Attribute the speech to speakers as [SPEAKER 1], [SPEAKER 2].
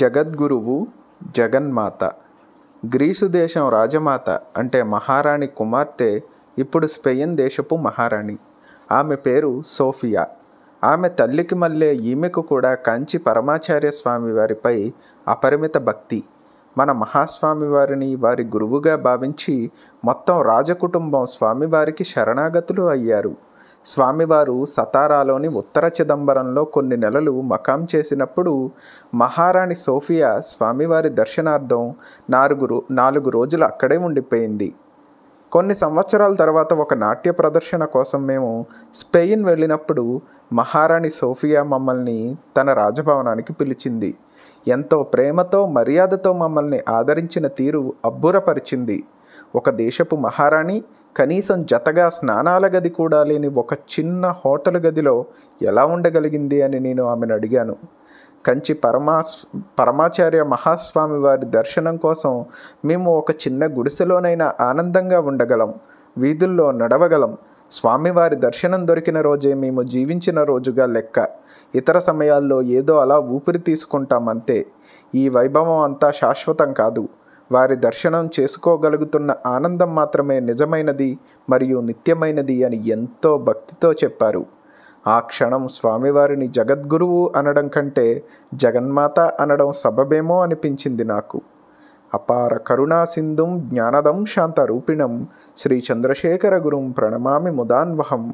[SPEAKER 1] జగద్గురువు జగన్మాత గ్రీసు దేశం రాజమాత అంటే మహారాణి కుమార్తె ఇప్పుడు స్పెయిన్ దేశపు మహారాణి ఆమె పేరు సోఫియా ఆమె తల్లికి మల్లే ఈమెకు కూడా కంచి పరమాచార్య స్వామి వారిపై అపరిమిత భక్తి మన మహాస్వామి వారిని వారి గురువుగా భావించి మొత్తం రాజకుటుంబం స్వామివారికి శరణాగతులు అయ్యారు స్వామివారు సతారాలోని ఉత్తర చిదంబరంలో కొన్ని నెలలు మకాం చేసినప్పుడు మహారాణి సోఫియా స్వామివారి దర్శనార్థం నాలుగు నాలుగు రోజులు అక్కడే ఉండిపోయింది కొన్ని సంవత్సరాల తర్వాత ఒక నాట్య ప్రదర్శన కోసం మేము స్పెయిన్ వెళ్ళినప్పుడు మహారాణి సోఫియా మమ్మల్ని తన రాజభవనానికి పిలిచింది ఎంతో ప్రేమతో మర్యాదతో మమ్మల్ని ఆదరించిన తీరు అబ్బురపరిచింది ఒక దేశపు మహారాణి కనీసం జతగా స్నానాల గది కూడా లేని ఒక చిన్న హోటల్ గదిలో ఎలా ఉండగలిగింది అని నేను ఆమెను అడిగాను కంచి పరమా పరమాచార్య మహాస్వామి వారి దర్శనం కోసం మేము ఒక చిన్న గుడిసెలోనైనా ఆనందంగా ఉండగలం వీధుల్లో నడవగలం స్వామివారి దర్శనం దొరికిన రోజే మేము జీవించిన రోజుగా లెక్క ఇతర సమయాల్లో ఏదో అలా ఊపిరి తీసుకుంటాం అంతే ఈ వైభవం అంతా శాశ్వతం కాదు వారి దర్శనం చేసుకోగలుగుతున్న ఆనందం మాత్రమే నిజమైనది మరియు నిత్యమైనది అని ఎంతో భక్తితో చెప్పారు ఆ క్షణం స్వామివారిని జగద్గురువు అనడం కంటే జగన్మాత అనడం సబబేమో అనిపించింది నాకు అపార కరుణా సింధుం జ్ఞానదం శాంతరూపిణం రూపిణం శ్రీ చంద్రశేఖర గురుం ప్రణమామి ముదాన్వహం